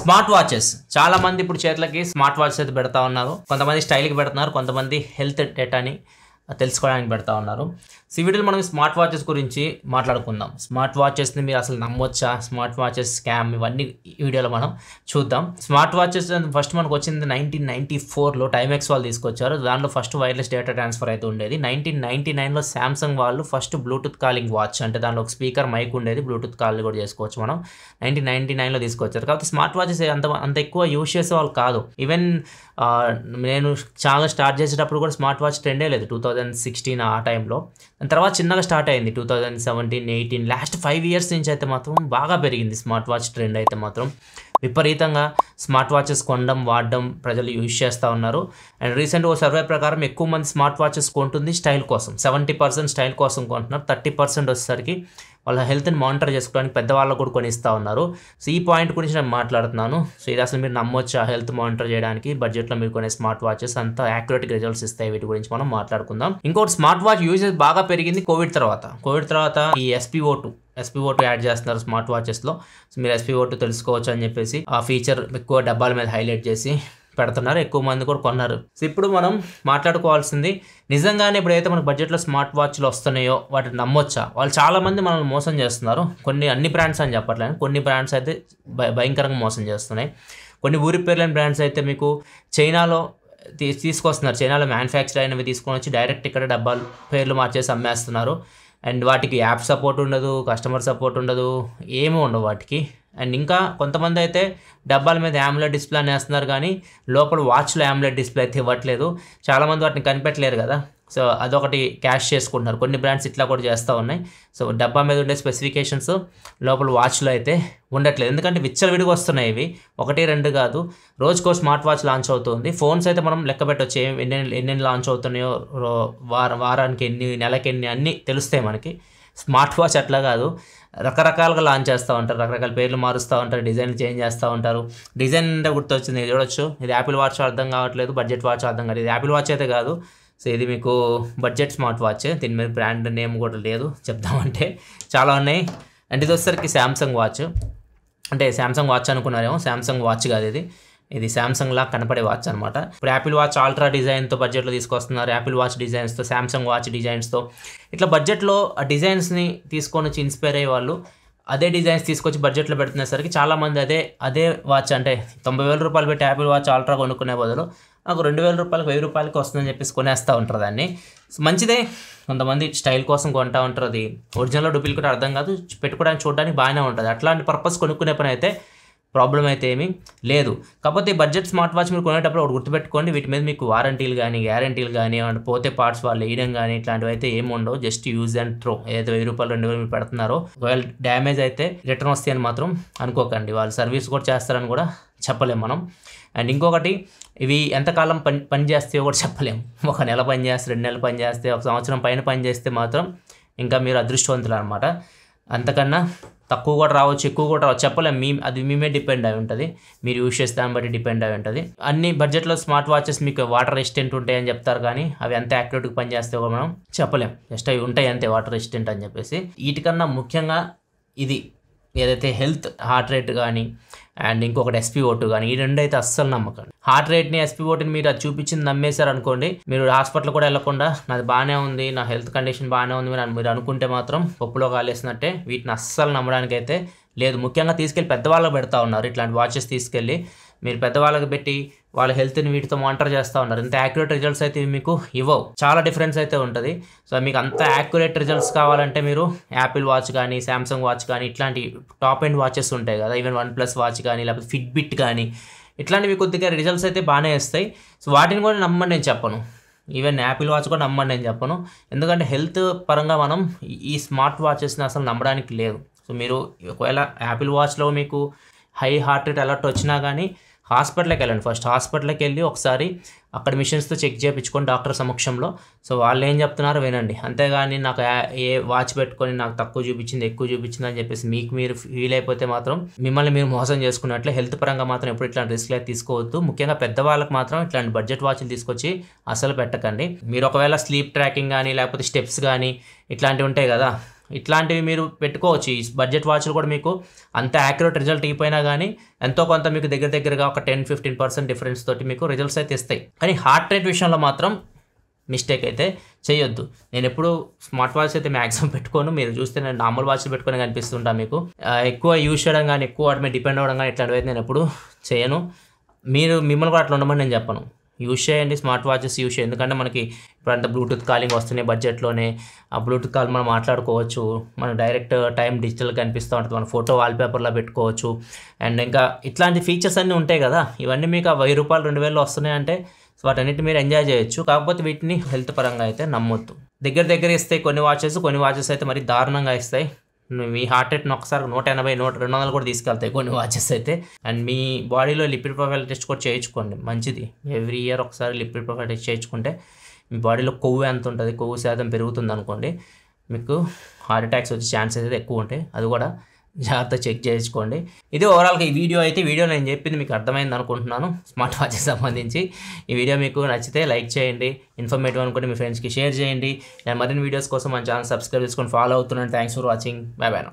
smart watches చాలా మంది ఇప్పుడు చేతులకి స్మార్ట్ వాచెస్ అయితే పెడతా ఉన్నారు కొంతమంది స్టైల్కి పెడుతున్నారు కొంతమంది హెల్త్ డేటాని తెలుసుకోవడానికి పెడతా ఉన్నారు సో వీటిలో మనం స్మార్ట్ వాచెస్ గురించి మాట్లాడుకుందాం స్మార్ట్ వాచెస్ని మీరు అసలు నమ్మొచ్చా స్మార్ట్ వాచెస్ స్కామ్ ఇవన్నీ వీడియోలో మనం చూద్దాం స్మార్ట్ వాచెస్ ఫస్ట్ మనకు వచ్చింది నైన్టీన్ నైన్టీ ఫోర్లో టైమ్ఎక్స్ వాళ్ళు తీసుకొచ్చారు దాంట్లో ఫస్ట్ వైర్లెస్ డేటా ట్రాన్స్ఫర్ అయితే ఉండేది నైన్టీన్ నైన్టీ నైన్లో శాంసంగ్ వాళ్ళు ఫస్ట్ బ్లూటూత్ కాలింగ్ వాచ్ అంటే దానిలో ఒక స్పీకర్ మైక్ ఉండేది బ్లూటూత్ కాల్ కూడా చేసుకోవచ్చు మనం నైన్టీన్ నైన్టీ నైన్లో తీసుకొచ్చారు కాబట్టి స్మార్ట్ వాచెస్ అంత అంత ఎక్కువ యూజ్ చేసే వాళ్ళు కాదు ఈవెన్ నేను ఛానల్ స్టార్ట్ చేసేటప్పుడు కూడా స్మార్ట్ వాచ్ ట్రెండే లేదు టూ థౌజండ్ సిక్స్టీన్ ఆ టైంలో దాని తర్వాత చిన్నగా స్టార్ట్ అయింది two thousand seventeen eighteen last five years నుంచి అయితే మాత్రం బాగా పెరిగింది స్మార్ట్ వాచ్ ట్రెండ్ అయితే మాత్రం విపరీతంగా స్మార్ట్ వాచెస్ కొనడం వాడడం ప్రజలు యూజ్ చేస్తూ ఉన్నారు అండ్ రీసెంట్గా ఓ సర్వే ప్రకారం ఎక్కువ మంది స్మార్ట్ వాచెస్ కొంటుంది స్టైల్ కోసం సెవెంటీ పర్సెంట్ స్టైల్ కోసం కొంటున్నారు థర్టీ పర్సెంట్ వచ్చేసరికి వాళ్ళ హెల్త్ని మానిటర్ చేసుకోవడానికి పెద్దవాళ్ళకు కూడా కొన్ని ఇస్తూ ఉన్నారు సో ఈ పాయింట్ గురించి నేను మాట్లాడుతున్నాను సో ఇది అసలు మీరు నమ్మొచ్చు ఆ హెల్త్ మానిటర్ చేయడానికి బడ్జెట్లో మీరు కొనే స్మార్ట్ వాచెస్ అంత యాక్యురేట్ రిజల్ట్స్ ఇస్తాయి వీటి గురించి మనం మాట్లాడుకుందాం ఇంకోటి స్మార్ట్ వాచ్ యూజెస్ బాగా పెరిగింది కోవిడ్ తర్వాత కోవిడ్ తర్వాత ఈ S P O two S P O two add చేస్తున్నారు స్మార్ట్ వాచెస్లో సో మీరు ఎస్పీ ఓటు తెలుసుకోవచ్చు అని చెప్పేసి ఆ ఫీచర్ ఎక్కువ డబ్బాల మీద హైలైట్ చేసి పెడుతున్నారు ఎక్కువ మంది కూడా కొన్నారు ఇప్పుడు మనం మాట్లాడుకోవాల్సింది నిజంగానే ఇప్పుడైతే మన బడ్జెట్లో స్మార్ట్ వాచ్లు వస్తున్నాయో వాటిని నమ్మొచ్చా వాళ్ళు చాలామంది మనల్ని మోసం చేస్తున్నారు కొన్ని అన్ని బ్రాండ్స్ అని చెప్పట్లేదు కొన్ని బ్రాండ్స్ అయితే భయంకరంగా మోసం చేస్తున్నాయి కొన్ని ఊరి పేర్లైన బ్రాండ్స్ అయితే మీకు చైనాలో తీసుకొస్తున్నారు చైనాలో మ్యానుఫ్యాక్చర్ అయినవి తీసుకొని వచ్చి డైరెక్ట్ ఇక్కడ డబ్బాలు పేర్లు మార్చేసి అమ్మేస్తున్నారు అండ్ వాటికి యాప్ సపోర్ట్ ఉండదు కస్టమర్ సపోర్ట్ ఉండదు ఏమీ ఉండవు వాటికి అండ్ ఇంకా కొంతమంది అయితే డబ్బాల మీద యామ్లెట్ డిస్ప్లే అని వేస్తున్నారు కానీ లోపల వాచ్లో యామ్లెట్ డిస్ప్లే అయితే ఇవ్వట్లేదు చాలామంది వాటిని కనిపెట్టలేరు కదా సో అదొకటి క్యాష్ చేసుకుంటున్నారు కొన్ని బ్రాండ్స్ ఇట్లా కూడా చేస్తూ ఉన్నాయి సో డబ్బా మీద ఉండే స్పెసిఫికేషన్స్ లోపల వాచ్లో అయితే ఉండట్లేదు ఎందుకంటే విచ్చల విడిగా వస్తున్నాయి ఇవి ఒకటి రెండు కాదు రోజుకో స్మార్ట్ వాచ్ లాంచ్ అవుతుంది ఫోన్స్ అయితే మనం లెక్క పెట్టవచ్చు ఎన్ని ఎన్ని లాంచ్ అవుతున్నాయో వార వారానికి ఎన్ని నెలకి ఎన్ని అన్నీ తెలుస్తాయి మనకి స్మార్ట్ వాచ్ అట్లా కాదు రకరకాలుగా లాంచ్ చేస్తూ ఉంటారు రకరకాల పేర్లు మారుస్తూ ఉంటారు డిజైన్లు చేంజ్ చేస్తూ ఉంటారు డిజైన్ అంటే గుర్తొచ్చింది చూడొచ్చు ఇది యాపిల్ వాచ్ అర్థం కావట్లేదు బడ్జెట్ వాచ్ అర్థం కాదు ఇది యాపిల్ వాచ్ అయితే కాదు సో ఇది మీకు బడ్జెట్ స్మార్ట్ వాచ్ దీని మీద బ్రాండ్ నేమ్ కూడా లేదు చెప్దామంటే చాలా ఉన్నాయి అంటే ఇది వచ్చేసరికి శాంసంగ్ వాచ్ అంటే శాంసంగ్ వాచ్ అనుకున్నారేమో శాంసంగ్ వాచ్ కాదు ఇది ఇది శాంసంగ్ లా కనపడే వాచ్ అనమాట ఇప్పుడు యాపిల్ వాచ్ అల్ట్రా డిజైన్తో బడ్జెట్లో తీసుకొస్తున్నారు యాపిల్ వాచ్ డిజైన్స్తో శాంసంగ్ వాచ్ డిజైన్స్తో ఇట్లా బడ్జెట్లో ఆ డిజైన్స్ని తీసుకొని వచ్చి ఇన్స్పైర్ అయ్యే వాళ్ళు అదే డిజైన్స్ తీసుకొచ్చి బడ్జెట్లో పెడుతునేసరికి చాలామంది అదే అదే వాచ్ అంటే తొంభై వేల రూపాయలు పెట్టి యాపిల్ వాచ్ ఆల్ట్రా కొనుక్కునే బదులు నాకు రెండు వేల రూపాయలకు వెయ్యి రూపాయలకి వస్తుందని చెప్పేసి కొనేస్తూ ఉంటారు దాన్ని మంచిదే కొంతమంది స్టైల్ కోసం కొంటా ఉంటుంది ఒరిజినల్ ఒరిజినల్ డూప్లికేట్ అర్థం కాదు పెట్టుకోవడానికి చూడడానికి బాగానే ఉంటుంది అట్లాంటి పర్పస్ కొనుక్కునే పని అయితే ప్రాబ్లం అయితే ఏమీ లేదు కాకపోతే బడ్జెట్ స్మార్ట్ వాచ్ మీరు కొనేటప్పుడు ఒకటి గుర్తుపెట్టుకోండి వీటి మీద మీకు వారంటీలు కానీ గ్యారంటీలు కానీ పోతే పార్ట్స్ వాళ్ళు వేయడం కానీ ఇట్లాంటివి అయితే ఏమి ఉండవు జస్ట్ యూజ్ అండ్ త్రో ఏదైతే వెయ్యి రూపాయలు రెండు వేలు మీరు పెడుతున్నారో ఒకవేళ డ్యామేజ్ అయితే రిటర్న్ వస్తాయని మాత్రం అనుకోకండి వాళ్ళు సర్వీస్ కూడా చేస్తారని కూడా చెప్పలేం మనం అండ్ ఇంకొకటి ఇవి ఎంతకాలం పని పని చేస్తే కూడా చెప్పలేం ఒక నెల పని చేస్తే రెండు నెలలు పని చేస్తే ఒక సంవత్సరం పైన పని చేస్తే మాత్రం ఇంకా మీరు అదృష్టవంతులు అనమాట అంతకన్నా తక్కువ కూడా రావచ్చు ఎక్కువ కూడా రావచ్చు చెప్పలేము మీ అది మేమే డిపెండ్ అయి ఉంటుంది మీరు యూజ్ చేసే దాన్ని బట్టి డిపెండ్ అయి ఉంటుంది అన్ని బడ్జెట్లో స్మార్ట్ వాచెస్ మీకు వాటర్ రెసిస్టెంట్ ఉంటాయని చెప్తారు కానీ అవి ఎంత యాక్యురేట్గా పనిచేస్తే మనం చెప్పలేం జస్ట్ అవి ఉంటాయి అంతే వాటర్ రెసిస్టెంట్ అని చెప్పేసి వీటికన్నా ముఖ్యంగా ఇది ఏదైతే హెల్త్ హార్ట్ రేట్ కానీ అండ్ ఇంకొకటి ఓటు కానీ ఈ రెండు అయితే అస్సలు నమ్మకండి హార్ట్ రేట్ని ఓటుని మీరు అది చూపించింది నమ్మేశారు అనుకోండి మీరు హాస్పిటల్ కూడా వెళ్లకుండా నాది బాగానే ఉంది నా హెల్త్ కండిషన్ బాగానే ఉంది మీరు మీరు అనుకుంటే మాత్రం పప్పులో కాలేసినట్టే వీటిని అస్సలు నమ్మడానికైతే లేదు ముఖ్యంగా తీసుకెళ్ళి పెద్దవాళ్ళకి పెడతా ఉన్నారు ఇట్లాంటి వాచెస్ తీసుకెళ్ళి మీరు పెద్దవాళ్ళకి పెట్టి వాళ్ళ హెల్త్ని వీటితో మానిటర్ చేస్తూ ఉన్నారు ఇంత యాక్యురేట్ రిజల్ట్స్ అయితే మీకు ఇవ్వవు చాలా డిఫరెన్స్ అయితే ఉంటుంది సో మీకు అంత యాక్యురేట్ రిజల్ట్స్ కావాలంటే మీరు యాపిల్ వాచ్ కానీ శాంసంగ్ వాచ్ కానీ ఇట్లాంటి టాప్ ఎండ్ వాచెస్ ఉంటాయి కదా ఈవెన్ వన్ ప్లస్ వాచ్ కానీ లేకపోతే ఫిట్బిట్ కానీ ఇట్లాంటివి కొద్దిగా రిజల్ట్స్ అయితే బాగానే వస్తాయి సో వాటిని కూడా నమ్మని నేను చెప్పను ఈవెన్ యాపిల్ వాచ్ కూడా నమ్మని నేను చెప్పను ఎందుకంటే హెల్త్ పరంగా మనం ఈ స్మార్ట్ వాచెస్ని అసలు నమ్మడానికి లేదు సో మీరు ఒకవేళ యాపిల్ వాచ్లో మీకు హై హార్ట్ రేట్ అలర్ట్ వచ్చినా కానీ హాస్పిటల్కి వెళ్ళండి ఫస్ట్ హాస్పిటల్కి వెళ్ళి ఒకసారి అక్కడ మిషన్స్తో చెక్ చేయించుకొని డాక్టర్ సమక్షంలో సో వాళ్ళు ఏం చెప్తున్నారో వినండి అంతేగాని నాకు ఏ వాచ్ పెట్టుకొని నాకు తక్కువ చూపించింది ఎక్కువ చూపించింది అని చెప్పేసి మీకు మీరు ఫీల్ అయిపోతే మాత్రం మిమ్మల్ని మీరు మోసం చేసుకున్నట్లే హెల్త్ పరంగా మాత్రం ఎప్పుడు ఇట్లాంటి రిస్క్ అయితే తీసుకోవద్దు ముఖ్యంగా పెద్దవాళ్ళకి మాత్రం ఇట్లాంటి బడ్జెట్ వాచ్లు తీసుకొచ్చి అసలు పెట్టకండి మీరు ఒకవేళ స్లీప్ ట్రాకింగ్ కానీ లేకపోతే స్టెప్స్ కానీ ఇట్లాంటివి ఉంటాయి కదా ఇట్లాంటివి మీరు పెట్టుకోవచ్చు ఈ బడ్జెట్ వాచ్లు కూడా మీకు అంత యాక్యురేట్ రిజల్ట్ అయిపోయినా కానీ ఎంతో కొంత మీకు దగ్గర దగ్గరగా ఒక టెన్ ఫిఫ్టీన్ పర్సెంట్ డిఫరెన్స్ తోటి మీకు రిజల్ట్స్ అయితే ఇస్తాయి కానీ హార్ట్ రేట్ విషయంలో మాత్రం మిస్టేక్ అయితే చేయొద్దు నేను ఎప్పుడు స్మార్ట్ వాచ్ అయితే మ్యాక్సిమం పెట్టుకోను మీరు చూస్తే నేను నార్మల్ వాచ్ పెట్టుకొని కనిపిస్తుంటా మీకు ఎక్కువ యూజ్ చేయడం కానీ ఎక్కువ వాటి మీద డిపెండ్ అవ్వడం కానీ ఇట్లాంటివి అయితే నేను ఎప్పుడు చేయను మీరు మిమ్మల్ని కూడా అట్లా ఉండమని నేను చెప్పను యూజ్ చేయండి స్మార్ట్ వాచెస్ యూజ్ చేయండి ఎందుకంటే మనకి ఇప్పుడంతా బ్లూటూత్ కాలింగ్ వస్తున్నాయి బడ్జెట్లోనే ఆ బ్లూటూత్ కాల్ మనం మాట్లాడుకోవచ్చు మనం డైరెక్ట్ టైం డిజిటల్ కనిపిస్తూ ఉంటుంది మన ఫోటో వాల్పేపర్లో పెట్టుకోవచ్చు అండ్ ఇంకా ఇట్లాంటి ఫీచర్స్ అన్నీ ఉంటాయి కదా ఇవన్నీ మీకు ఆ వెయ్యి రూపాయలు రెండు వేలు వస్తున్నాయంటే సో వాటన్నిటి మీరు ఎంజాయ్ చేయొచ్చు కాకపోతే వీటిని హెల్త్ పరంగా అయితే నమ్మొద్దు దగ్గర దగ్గర ఇస్తాయి కొన్ని వాచెస్ కొన్ని వాచెస్ అయితే మరి దారుణంగా ఇస్తాయి మీ హార్ట్ రేట్ని ఒకసారి నూట ఎనభై నూట రెండు వందలు కూడా తీసుకెళ్తాయి కొన్ని వాచెస్ అయితే అండ్ మీ బాడీలో లిపిడ్ ప్రొఫైల్ టెస్ట్ కూడా చేయించుకోండి మంచిది ఎవ్రీ ఇయర్ ఒకసారి లిపిడ్ ప్రొఫైల్ టెస్ట్ చేయించుకుంటే మీ బాడీలో కొవ్వు ఎంత ఉంటుంది కొవ్వు శాతం పెరుగుతుంది అనుకోండి మీకు హార్ట్ అటాక్స్ వచ్చే ఛాన్సెస్ అయితే ఎక్కువ ఉంటాయి అది కూడా జాగ్రత్త చెక్ చేసుకోండి ఇది ఓవరాల్గా ఈ వీడియో అయితే వీడియో నేను చెప్పింది మీకు అర్థమైంది అనుకుంటున్నాను స్మార్ట్ వాచ్కి సంబంధించి ఈ వీడియో మీకు నచ్చితే లైక్ చేయండి ఇన్ఫర్మేటివ్ అనుకుంటే మీ ఫ్రెండ్స్కి షేర్ చేయండి నేను మరిన్ని వీడియోస్ కోసం మన ఛానల్ సబ్స్క్రైబ్ చేసుకొని ఫాలో అవుతున్నాను thanks for watching bye bye